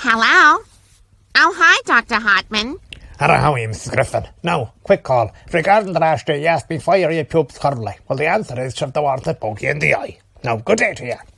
Hello? Oh, hi, Dr. Hartman. Hello, how am Mrs. Griffin? Now, quick call. Regarding the rash day, you asked me why are your pupils' curly. Well, the answer is shove the water you in the eye. Now, good day to you.